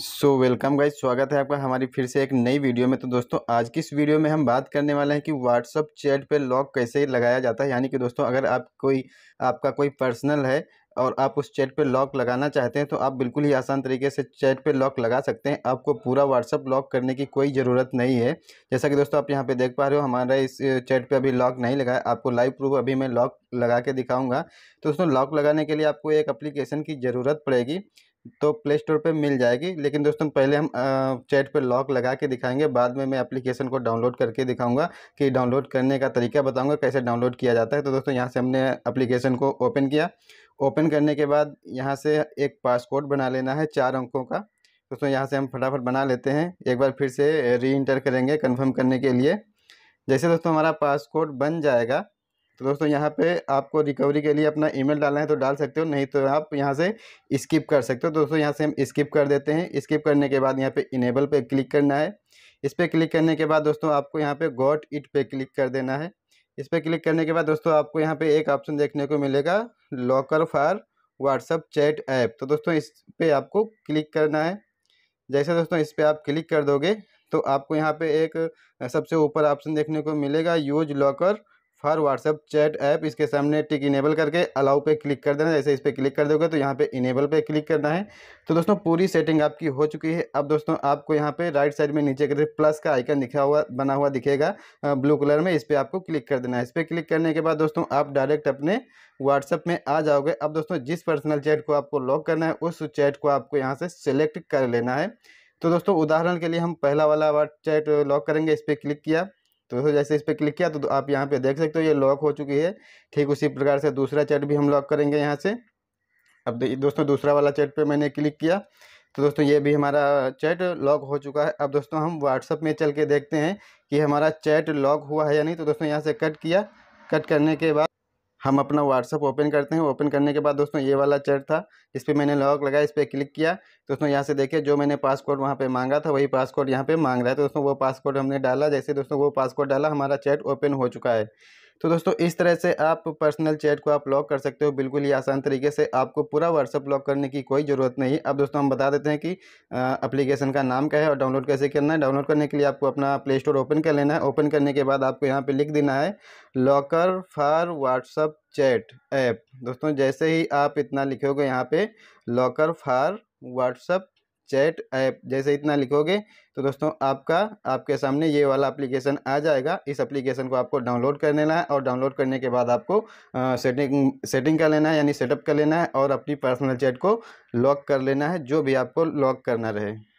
so welcome guys स्वागत है आपका हमारी फिर से एक नई वीडियो में तो दोस्तों आज की इस वीडियो में हम बात करने वाले हैं कि व्हाट्सअप चैट पे लॉक कैसे लगाया जाता है यानी कि दोस्तों अगर आप कोई आपका कोई पर्सनल है और आप उस चैट पे लॉक लगाना चाहते हैं तो आप बिल्कुल ही आसान तरीके से चैट पे लॉक लगा सकते हैं आपको पूरा व्हाट्सअप लॉक करने की कोई ज़रूरत नहीं है जैसा कि दोस्तों आप यहाँ पे देख पा रहे हो हमारा इस चैट पे अभी लॉक नहीं लगा है आपको लाइव प्रूफ अभी मैं लॉक लगा के दिखाऊंगा तो दोस्तों लॉक लगाने के लिए आपको एक अप्लीकेशन की ज़रूरत पड़ेगी तो प्ले स्टोर पर मिल जाएगी लेकिन दोस्तों पहले हम चैट पर लॉक लगा के दिखाएंगे बाद में मैं एप्लीकेशन को डाउनलोड करके दिखाऊंगा कि डाउनलोड करने का तरीका बताऊंगा कैसे डाउनलोड किया जाता है तो दोस्तों यहाँ से हमने एप्लीकेशन को ओपन किया ओपन करने के बाद यहाँ से एक पासपोर्ट बना लेना है चार अंकों का दोस्तों यहाँ से हम फटाफट बना लेते हैं एक बार फिर से री इंटर करेंगे कन्फर्म करने के लिए जैसे दोस्तों हमारा पासपोर्ट बन जाएगा तो दोस्तों यहाँ पे आपको रिकवरी के लिए अपना ईमेल डालना है तो डाल सकते हो नहीं तो आप यहाँ से स्किप कर सकते हो तो दोस्तों यहाँ से हम स्किप कर देते हैं स्किप करने के बाद यहाँ पे इनेबल पे क्लिक करना है इस पर क्लिक करने के बाद दोस्तों आपको यहाँ पे गॉट इट पे क्लिक कर देना है इस पर क्लिक करने के बाद दोस्तों आपको यहाँ पर एक ऑप्शन देखने को मिलेगा locker for WhatsApp chat app तो दोस्तों इस पर आपको क्लिक करना है जैसे दोस्तों इस पर आप क्लिक कर दोगे तो आपको यहाँ पर एक सबसे ऊपर ऑप्शन देखने को मिलेगा use locker for WhatsApp chat app इसके सामने टिक इनेबल करके अलाउ पे क्लिक कर देना जैसे इस पर क्लिक कर दोगे तो यहाँ पे इनेबल पे क्लिक करना है तो दोस्तों पूरी सेटिंग आपकी हो चुकी है अब दोस्तों आपको यहाँ पे राइट साइड में नीचे के प्लस का आइकन दिखा हुआ बना हुआ दिखेगा ब्लू कलर में इस पर आपको क्लिक कर देना है इस पर क्लिक करने के बाद दोस्तों आप डायरेक्ट अपने व्हाट्सअप में आ जाओगे अब दोस्तों जिस पर्सनल चैट को आपको लॉक करना है उस चैट को आपको यहाँ से सिलेक्ट कर लेना है तो दोस्तों उदाहरण के लिए हम पहला वाला चैट लॉक करेंगे इस पर क्लिक किया तो दोस्तों जैसे इस पर क्लिक किया तो आप यहाँ पे देख सकते हो ये लॉक हो चुकी है ठीक उसी प्रकार से दूसरा चैट भी हम लॉक करेंगे यहाँ से अब दोस्तों दूसरा वाला चैट पे मैंने क्लिक किया तो दोस्तों ये भी हमारा चैट लॉक हो चुका है अब दोस्तों हम व्हाट्सअप में चल के देखते हैं कि हमारा चैट लॉक हुआ है या नहीं तो दोस्तों यहाँ से कट किया कट करने के बाद हम अपना व्हाट्सअप ओपन करते हैं ओपन करने के बाद दोस्तों ये वाला चैट था इस पर मैंने लॉक लगाया इस पर क्लिक किया तो दोस्तों यहाँ से देखिए जो मैंने पासकोड वहाँ पे मांगा था वही पासकोड यहाँ पे मांग रहा है तो दोस्तों वो पासकोड हमने डाला जैसे दोस्तों वो पासकोड डाला हमारा चैट ओपन हो चुका है तो दोस्तों इस तरह से आप पर्सनल चैट को आप लॉक कर सकते हो बिल्कुल ही आसान तरीके से आपको पूरा व्हाट्सअप लॉक करने की कोई ज़रूरत नहीं अब दोस्तों हम बता देते हैं कि अप्लीकेशन का नाम क्या है और डाउनलोड कैसे करना है डाउनलोड करने के लिए आपको अपना प्ले स्टोर ओपन कर लेना है ओपन करने के बाद आपको यहाँ पर लिख देना है locker for WhatsApp chat app दोस्तों जैसे ही आप इतना लिखोगे यहाँ पर locker for WhatsApp chat app जैसे इतना लिखोगे तो दोस्तों आपका आपके सामने ये वाला एप्लीकेशन आ जाएगा इस एप्लीकेशन को आपको डाउनलोड कर लेना है और डाउनलोड करने के बाद आपको सेटिंग सेटिंग कर लेना है यानी सेटअप कर लेना है और अपनी पर्सनल चैट को लॉक कर लेना है जो भी आपको लॉक करना रहे